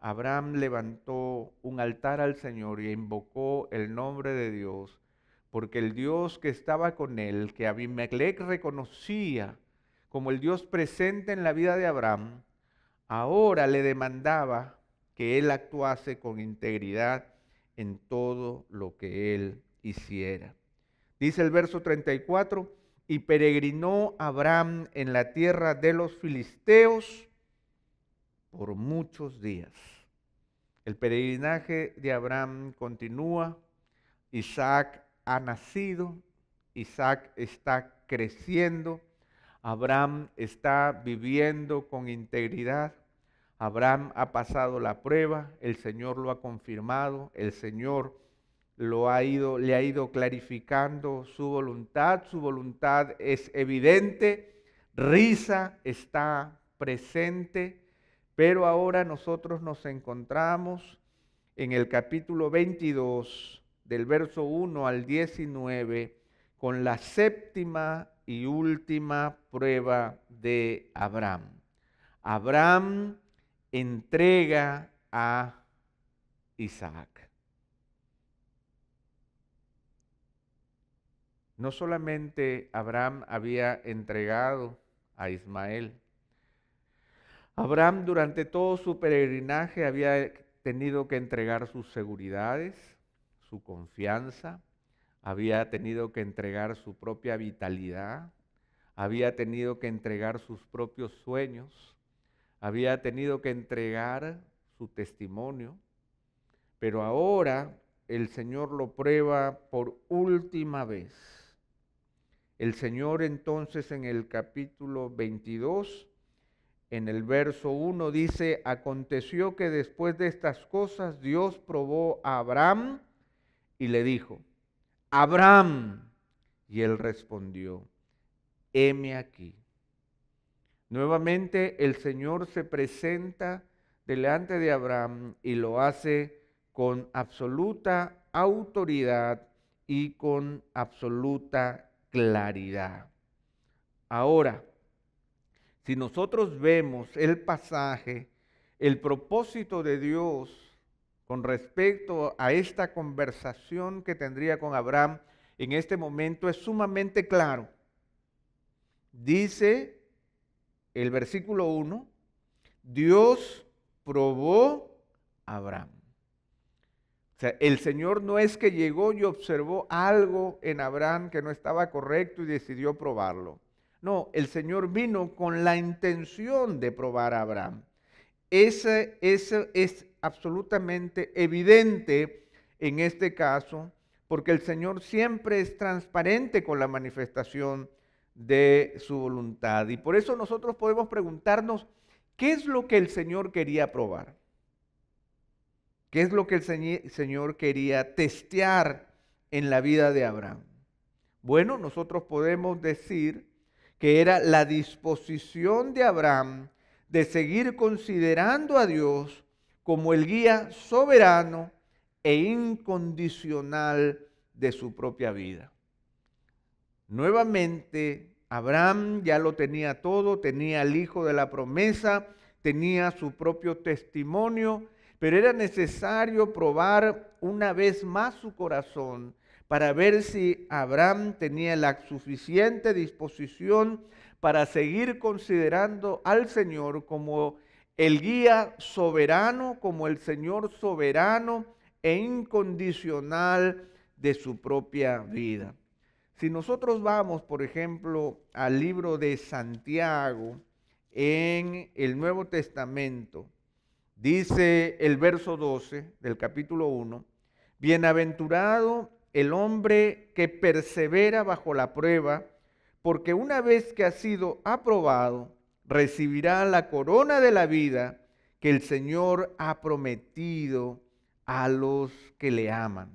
Abraham levantó un altar al Señor y invocó el nombre de Dios, porque el Dios que estaba con él, que Abimelech reconocía como el Dios presente en la vida de Abraham, ahora le demandaba que él actuase con integridad en todo lo que él hiciera. Dice el verso 34, y peregrinó Abraham en la tierra de los filisteos por muchos días. El peregrinaje de Abraham continúa, Isaac ha nacido, Isaac está creciendo, Abraham está viviendo con integridad. Abraham ha pasado la prueba, el Señor lo ha confirmado, el Señor lo ha ido, le ha ido clarificando su voluntad, su voluntad es evidente, risa está presente, pero ahora nosotros nos encontramos en el capítulo 22, del verso 1 al 19, con la séptima y última prueba de Abraham. Abraham entrega a Isaac. No solamente Abraham había entregado a Ismael, Abraham durante todo su peregrinaje había tenido que entregar sus seguridades, su confianza, había tenido que entregar su propia vitalidad, había tenido que entregar sus propios sueños, había tenido que entregar su testimonio, pero ahora el Señor lo prueba por última vez. El Señor entonces en el capítulo 22, en el verso 1 dice, aconteció que después de estas cosas Dios probó a Abraham y le dijo, Abraham. Y él respondió, heme aquí. Nuevamente el Señor se presenta delante de Abraham y lo hace con absoluta autoridad y con absoluta claridad. Ahora, si nosotros vemos el pasaje, el propósito de Dios con respecto a esta conversación que tendría con Abraham en este momento es sumamente claro. Dice el versículo 1, Dios probó a Abraham. O sea, el Señor no es que llegó y observó algo en Abraham que no estaba correcto y decidió probarlo. No, el Señor vino con la intención de probar a Abraham. Ese, ese, es, absolutamente evidente en este caso, porque el Señor siempre es transparente con la manifestación de su voluntad. Y por eso nosotros podemos preguntarnos, ¿qué es lo que el Señor quería probar? ¿Qué es lo que el Señor quería testear en la vida de Abraham? Bueno, nosotros podemos decir que era la disposición de Abraham de seguir considerando a Dios como el guía soberano e incondicional de su propia vida. Nuevamente, Abraham ya lo tenía todo, tenía el hijo de la promesa, tenía su propio testimonio, pero era necesario probar una vez más su corazón para ver si Abraham tenía la suficiente disposición para seguir considerando al Señor como el guía soberano como el Señor soberano e incondicional de su propia vida. Si nosotros vamos, por ejemplo, al libro de Santiago en el Nuevo Testamento, dice el verso 12 del capítulo 1, bienaventurado el hombre que persevera bajo la prueba, porque una vez que ha sido aprobado, recibirá la corona de la vida que el Señor ha prometido a los que le aman.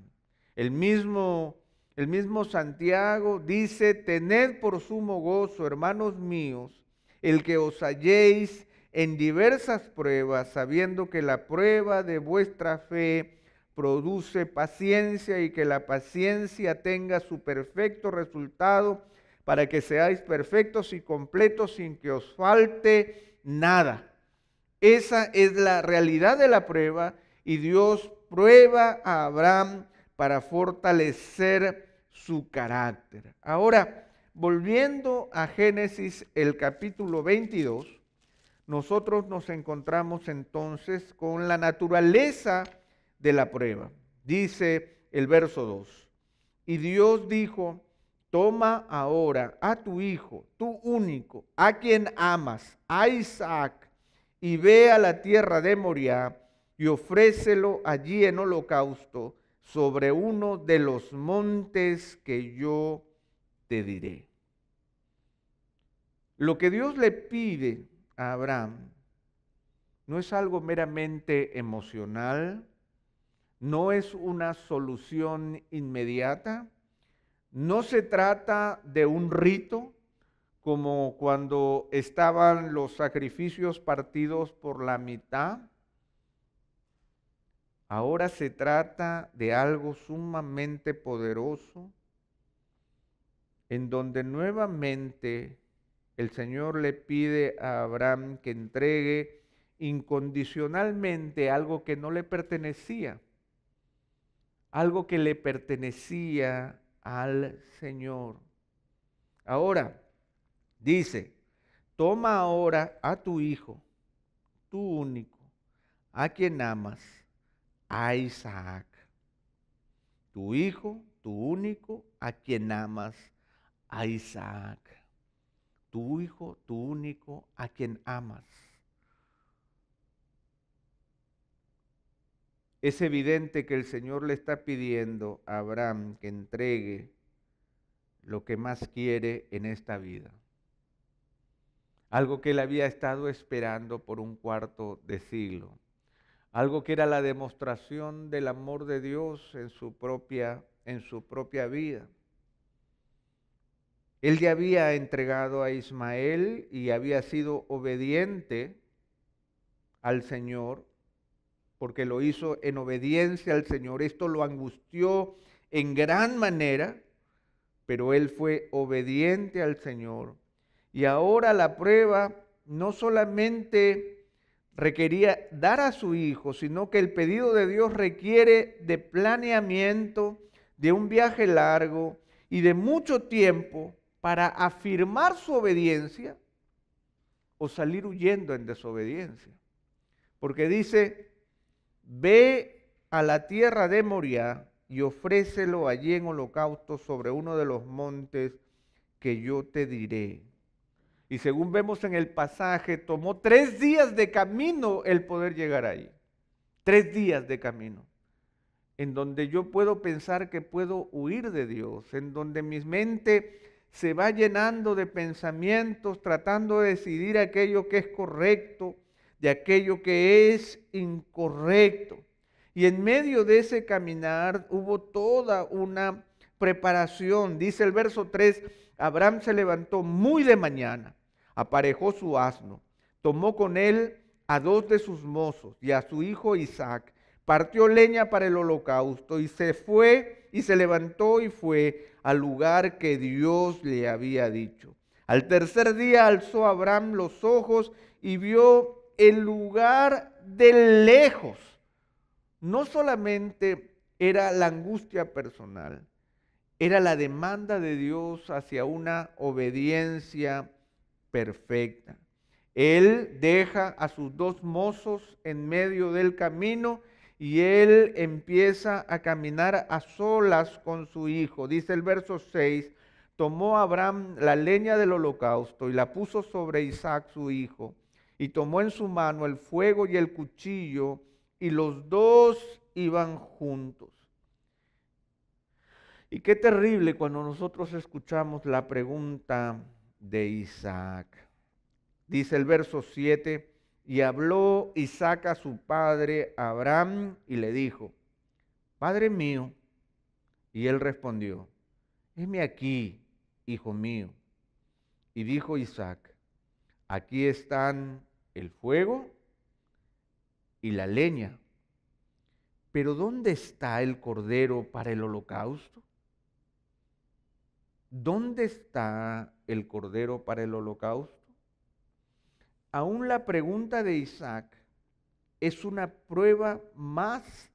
El mismo, el mismo Santiago dice, tened por sumo gozo, hermanos míos, el que os halléis en diversas pruebas, sabiendo que la prueba de vuestra fe produce paciencia y que la paciencia tenga su perfecto resultado para que seáis perfectos y completos sin que os falte nada. Esa es la realidad de la prueba y Dios prueba a Abraham para fortalecer su carácter. Ahora, volviendo a Génesis el capítulo 22, nosotros nos encontramos entonces con la naturaleza de la prueba. Dice el verso 2, y Dios dijo, toma ahora a tu hijo, tu único, a quien amas, a Isaac, y ve a la tierra de Moria y ofrécelo allí en holocausto sobre uno de los montes que yo te diré. Lo que Dios le pide a Abraham no es algo meramente emocional, no es una solución inmediata, no se trata de un rito como cuando estaban los sacrificios partidos por la mitad. Ahora se trata de algo sumamente poderoso en donde nuevamente el Señor le pide a Abraham que entregue incondicionalmente algo que no le pertenecía, algo que le pertenecía al Señor. Ahora, dice, toma ahora a tu hijo, tu único, a quien amas, a Isaac. Tu hijo, tu único, a quien amas, a Isaac. Tu hijo, tu único, a quien amas. es evidente que el Señor le está pidiendo a Abraham que entregue lo que más quiere en esta vida. Algo que él había estado esperando por un cuarto de siglo. Algo que era la demostración del amor de Dios en su propia, en su propia vida. Él ya había entregado a Ismael y había sido obediente al Señor porque lo hizo en obediencia al Señor. Esto lo angustió en gran manera, pero él fue obediente al Señor. Y ahora la prueba no solamente requería dar a su hijo, sino que el pedido de Dios requiere de planeamiento, de un viaje largo y de mucho tiempo para afirmar su obediencia o salir huyendo en desobediencia. Porque dice, Ve a la tierra de Moria y ofrécelo allí en holocausto sobre uno de los montes que yo te diré. Y según vemos en el pasaje, tomó tres días de camino el poder llegar ahí. Tres días de camino. En donde yo puedo pensar que puedo huir de Dios. En donde mi mente se va llenando de pensamientos, tratando de decidir aquello que es correcto de aquello que es incorrecto. Y en medio de ese caminar hubo toda una preparación. Dice el verso 3, Abraham se levantó muy de mañana, aparejó su asno, tomó con él a dos de sus mozos y a su hijo Isaac, partió leña para el holocausto y se fue y se levantó y fue al lugar que Dios le había dicho. Al tercer día alzó Abraham los ojos y vio el lugar de lejos. No solamente era la angustia personal, era la demanda de Dios hacia una obediencia perfecta. Él deja a sus dos mozos en medio del camino y él empieza a caminar a solas con su hijo. Dice el verso 6, tomó Abraham la leña del holocausto y la puso sobre Isaac su hijo y tomó en su mano el fuego y el cuchillo, y los dos iban juntos. Y qué terrible cuando nosotros escuchamos la pregunta de Isaac. Dice el verso 7, y habló Isaac a su padre Abraham y le dijo, Padre mío, y él respondió, heme aquí, hijo mío. Y dijo Isaac, aquí están el fuego y la leña. Pero ¿dónde está el cordero para el holocausto? ¿Dónde está el cordero para el holocausto? Aún la pregunta de Isaac es una prueba más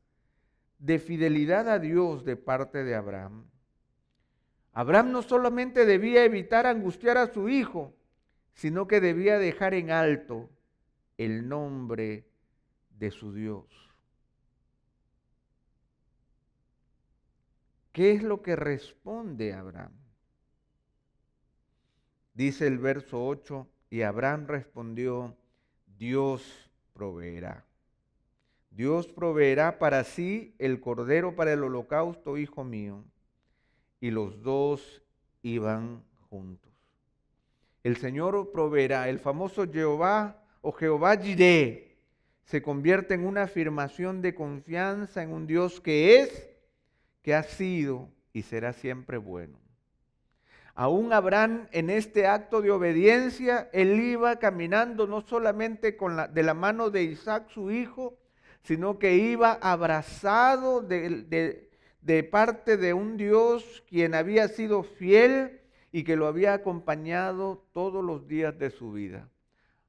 de fidelidad a Dios de parte de Abraham. Abraham no solamente debía evitar angustiar a su hijo, sino que debía dejar en alto el nombre de su Dios. ¿Qué es lo que responde Abraham? Dice el verso 8, y Abraham respondió, Dios proveerá. Dios proveerá para sí el cordero para el holocausto, hijo mío. Y los dos iban juntos. El Señor proveerá, el famoso Jehová o Jehová Jiré, se convierte en una afirmación de confianza en un Dios que es, que ha sido y será siempre bueno. Aún Abraham en este acto de obediencia, él iba caminando no solamente con la, de la mano de Isaac su hijo, sino que iba abrazado de parte de un Dios quien había sido fiel y que lo había acompañado todos los días de su vida.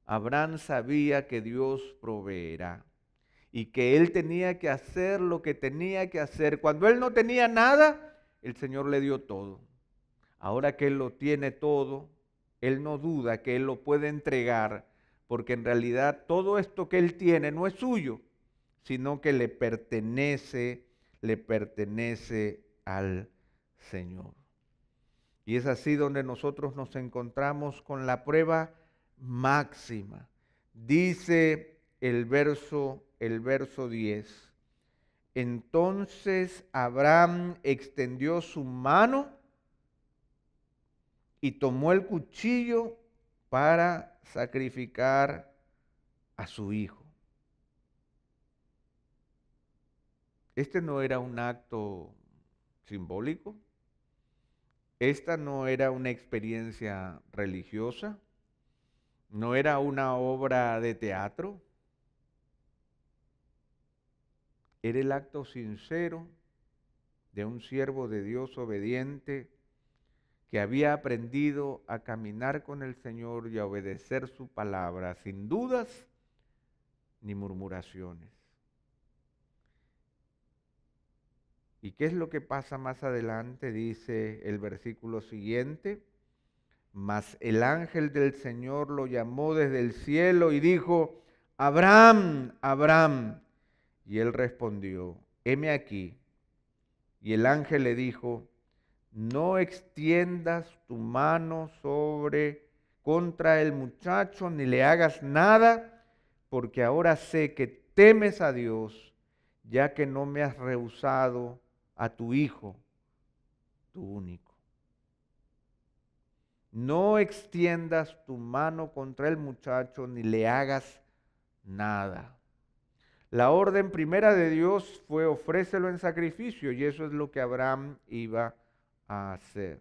Abraham sabía que Dios proveerá y que él tenía que hacer lo que tenía que hacer. Cuando él no tenía nada, el Señor le dio todo. Ahora que él lo tiene todo, él no duda que él lo puede entregar, porque en realidad todo esto que él tiene no es suyo, sino que le pertenece, le pertenece al Señor. Y es así donde nosotros nos encontramos con la prueba máxima. Dice el verso, el verso 10. Entonces Abraham extendió su mano y tomó el cuchillo para sacrificar a su hijo. Este no era un acto simbólico, esta no era una experiencia religiosa, no era una obra de teatro, era el acto sincero de un siervo de Dios obediente que había aprendido a caminar con el Señor y a obedecer su palabra sin dudas ni murmuraciones. ¿Y qué es lo que pasa más adelante? Dice el versículo siguiente. Mas el ángel del Señor lo llamó desde el cielo y dijo, Abraham, Abraham. Y él respondió, heme aquí. Y el ángel le dijo, no extiendas tu mano sobre contra el muchacho ni le hagas nada, porque ahora sé que temes a Dios, ya que no me has rehusado a tu hijo, tu único no extiendas tu mano contra el muchacho ni le hagas nada. La orden primera de Dios fue ofrécelo en sacrificio y eso es lo que Abraham iba a hacer.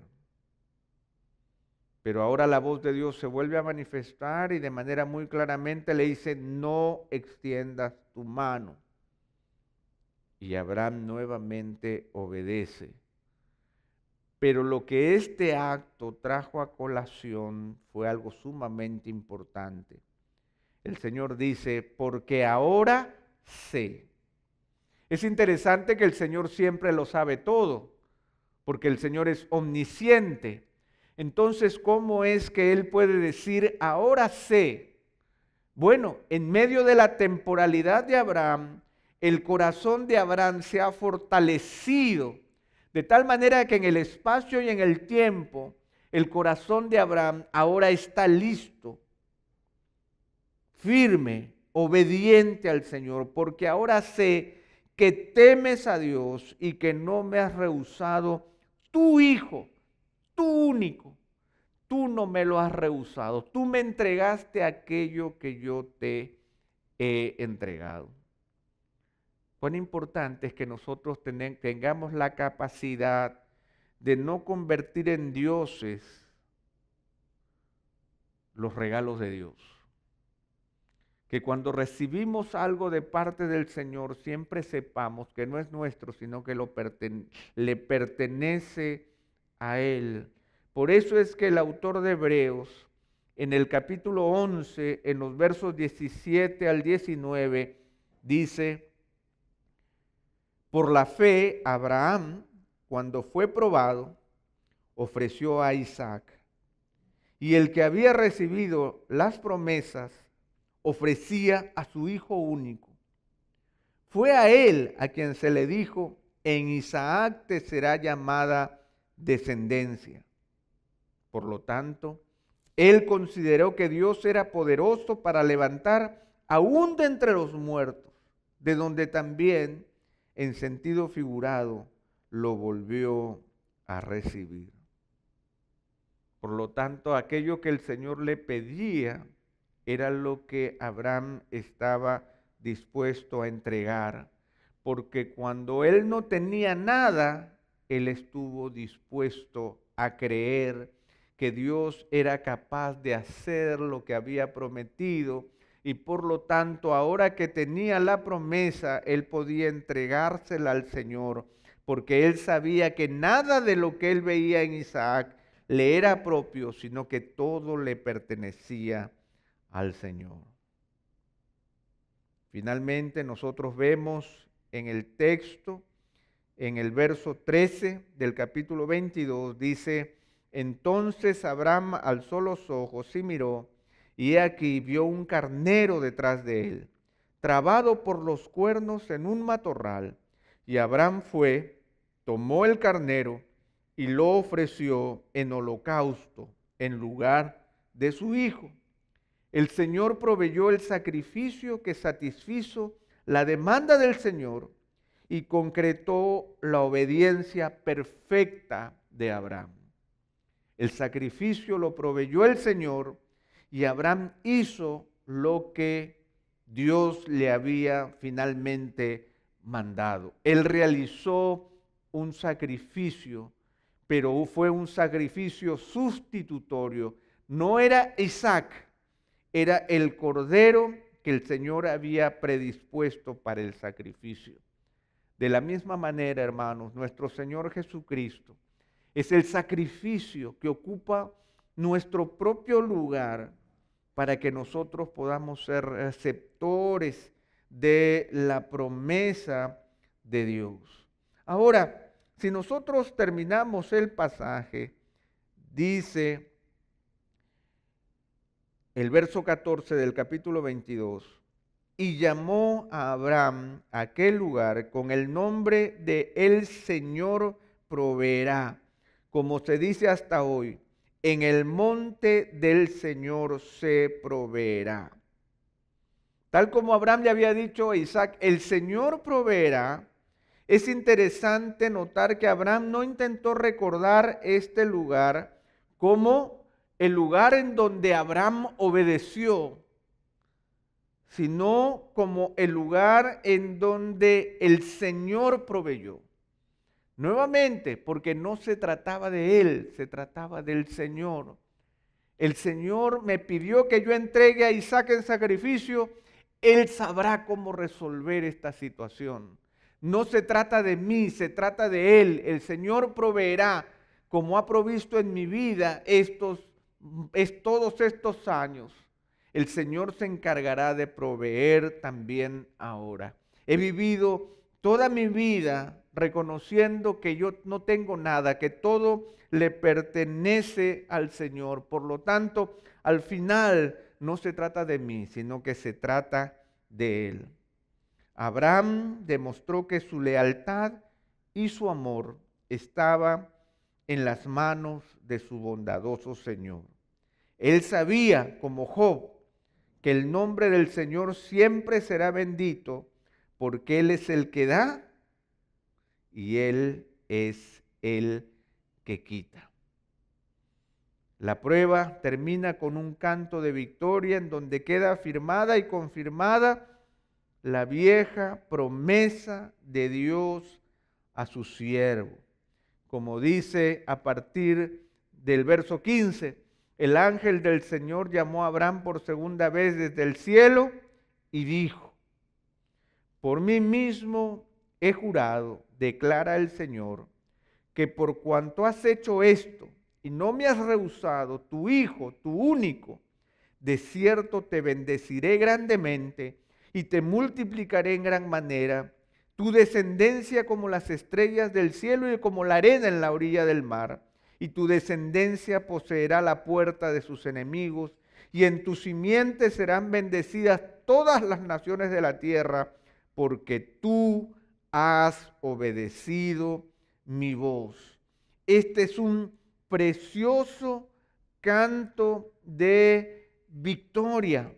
Pero ahora la voz de Dios se vuelve a manifestar y de manera muy claramente le dice, no extiendas tu mano. Y Abraham nuevamente obedece. Pero lo que este acto trajo a colación fue algo sumamente importante. El Señor dice, porque ahora sé. Es interesante que el Señor siempre lo sabe todo, porque el Señor es omnisciente. Entonces, ¿cómo es que Él puede decir, ahora sé? Bueno, en medio de la temporalidad de Abraham, el corazón de Abraham se ha fortalecido de tal manera que en el espacio y en el tiempo, el corazón de Abraham ahora está listo, firme, obediente al Señor, porque ahora sé que temes a Dios y que no me has rehusado tu hijo, tu único. Tú no me lo has rehusado, tú me entregaste aquello que yo te he entregado. Cuán importante es que nosotros tengamos la capacidad de no convertir en dioses los regalos de Dios. Que cuando recibimos algo de parte del Señor, siempre sepamos que no es nuestro, sino que le pertenece a Él. Por eso es que el autor de Hebreos, en el capítulo 11, en los versos 17 al 19, dice, por la fe, Abraham, cuando fue probado, ofreció a Isaac. Y el que había recibido las promesas ofrecía a su hijo único. Fue a él a quien se le dijo, en Isaac te será llamada descendencia. Por lo tanto, él consideró que Dios era poderoso para levantar aún de entre los muertos, de donde también en sentido figurado, lo volvió a recibir. Por lo tanto, aquello que el Señor le pedía era lo que Abraham estaba dispuesto a entregar, porque cuando él no tenía nada, él estuvo dispuesto a creer que Dios era capaz de hacer lo que había prometido y por lo tanto ahora que tenía la promesa, él podía entregársela al Señor, porque él sabía que nada de lo que él veía en Isaac le era propio, sino que todo le pertenecía al Señor. Finalmente nosotros vemos en el texto, en el verso 13 del capítulo 22, dice, entonces Abraham alzó los ojos y miró, y aquí vio un carnero detrás de él, trabado por los cuernos en un matorral. Y Abraham fue, tomó el carnero y lo ofreció en holocausto en lugar de su hijo. El Señor proveyó el sacrificio que satisfizo la demanda del Señor y concretó la obediencia perfecta de Abraham. El sacrificio lo proveyó el Señor y Abraham hizo lo que Dios le había finalmente mandado. Él realizó un sacrificio, pero fue un sacrificio sustitutorio. No era Isaac, era el cordero que el Señor había predispuesto para el sacrificio. De la misma manera, hermanos, nuestro Señor Jesucristo es el sacrificio que ocupa nuestro propio lugar para que nosotros podamos ser receptores de la promesa de Dios. Ahora, si nosotros terminamos el pasaje, dice el verso 14 del capítulo 22, y llamó a Abraham a aquel lugar con el nombre de El Señor proveerá, como se dice hasta hoy, en el monte del Señor se proveerá. Tal como Abraham le había dicho a Isaac, el Señor proveerá. Es interesante notar que Abraham no intentó recordar este lugar como el lugar en donde Abraham obedeció, sino como el lugar en donde el Señor proveyó. Nuevamente, porque no se trataba de él, se trataba del Señor. El Señor me pidió que yo entregue a Isaac en sacrificio. Él sabrá cómo resolver esta situación. No se trata de mí, se trata de Él. El Señor proveerá, como ha provisto en mi vida estos, es, todos estos años. El Señor se encargará de proveer también ahora. He vivido toda mi vida reconociendo que yo no tengo nada, que todo le pertenece al Señor. Por lo tanto, al final no se trata de mí, sino que se trata de Él. Abraham demostró que su lealtad y su amor estaba en las manos de su bondadoso Señor. Él sabía, como Job, que el nombre del Señor siempre será bendito porque Él es el que da y Él es el que quita. La prueba termina con un canto de victoria en donde queda afirmada y confirmada la vieja promesa de Dios a su siervo. Como dice a partir del verso 15, el ángel del Señor llamó a Abraham por segunda vez desde el cielo y dijo, por mí mismo he jurado, declara el Señor, que por cuanto has hecho esto y no me has rehusado, tu hijo, tu único, de cierto te bendeciré grandemente y te multiplicaré en gran manera, tu descendencia como las estrellas del cielo y como la arena en la orilla del mar, y tu descendencia poseerá la puerta de sus enemigos, y en tu simiente serán bendecidas todas las naciones de la tierra, porque tú has obedecido mi voz. Este es un precioso canto de victoria.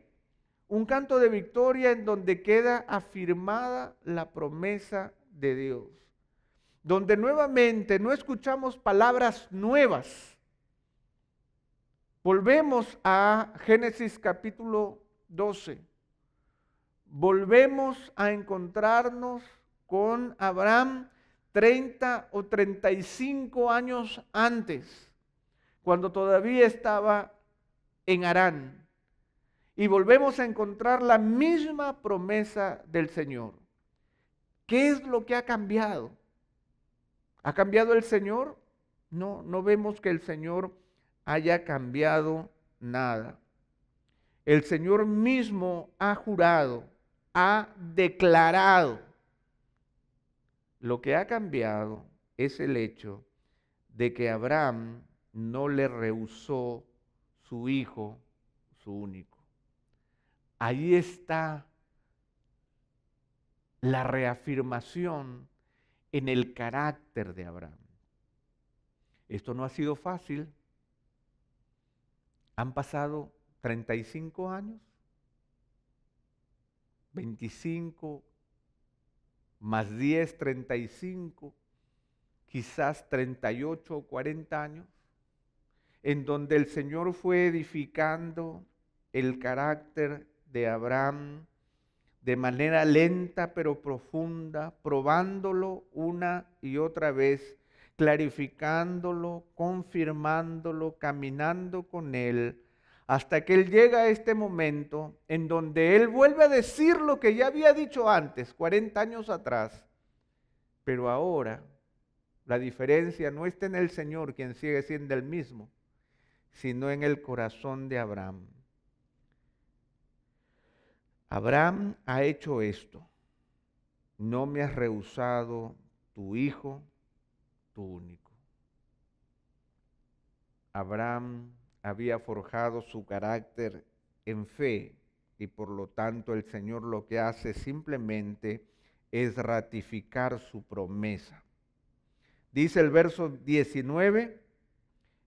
Un canto de victoria en donde queda afirmada la promesa de Dios. Donde nuevamente no escuchamos palabras nuevas. Volvemos a Génesis capítulo 12. Volvemos a encontrarnos con Abraham 30 o 35 años antes, cuando todavía estaba en Arán. Y volvemos a encontrar la misma promesa del Señor. ¿Qué es lo que ha cambiado? ¿Ha cambiado el Señor? No, no vemos que el Señor haya cambiado nada. El Señor mismo ha jurado, ha declarado lo que ha cambiado es el hecho de que Abraham no le rehusó su hijo, su único. Ahí está la reafirmación en el carácter de Abraham. Esto no ha sido fácil. Han pasado 35 años, 25, más 10, 35, quizás 38 o 40 años, en donde el Señor fue edificando el carácter de Abraham de manera lenta pero profunda, probándolo una y otra vez, clarificándolo, confirmándolo, caminando con él hasta que él llega a este momento en donde él vuelve a decir lo que ya había dicho antes, 40 años atrás, pero ahora la diferencia no está en el Señor, quien sigue siendo el mismo, sino en el corazón de Abraham. Abraham ha hecho esto. No me has rehusado tu hijo, tu único. Abraham había forjado su carácter en fe y por lo tanto el Señor lo que hace simplemente es ratificar su promesa. Dice el verso 19,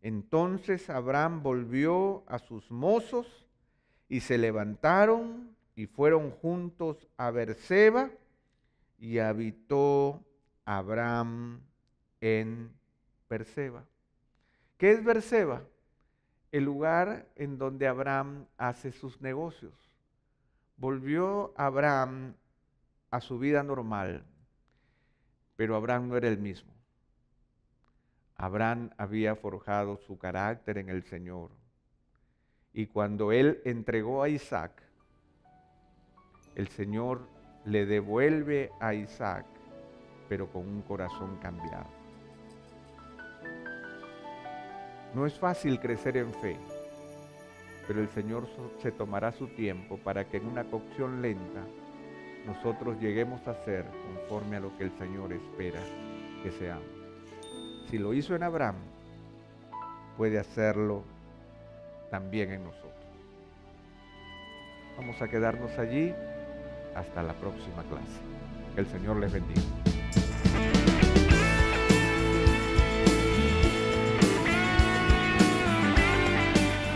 entonces Abraham volvió a sus mozos y se levantaron y fueron juntos a berceba y habitó Abraham en Berseba. ¿Qué es berceba el lugar en donde Abraham hace sus negocios. Volvió Abraham a su vida normal, pero Abraham no era el mismo. Abraham había forjado su carácter en el Señor. Y cuando él entregó a Isaac, el Señor le devuelve a Isaac, pero con un corazón cambiado. No es fácil crecer en fe, pero el Señor se tomará su tiempo para que en una cocción lenta nosotros lleguemos a ser conforme a lo que el Señor espera que seamos. Si lo hizo en Abraham, puede hacerlo también en nosotros. Vamos a quedarnos allí hasta la próxima clase. Que el Señor les bendiga.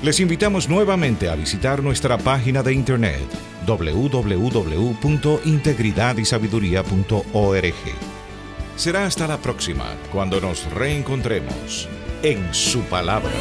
Les invitamos nuevamente a visitar nuestra página de internet www.integridadysabiduría.org. Será hasta la próxima, cuando nos reencontremos en su palabra.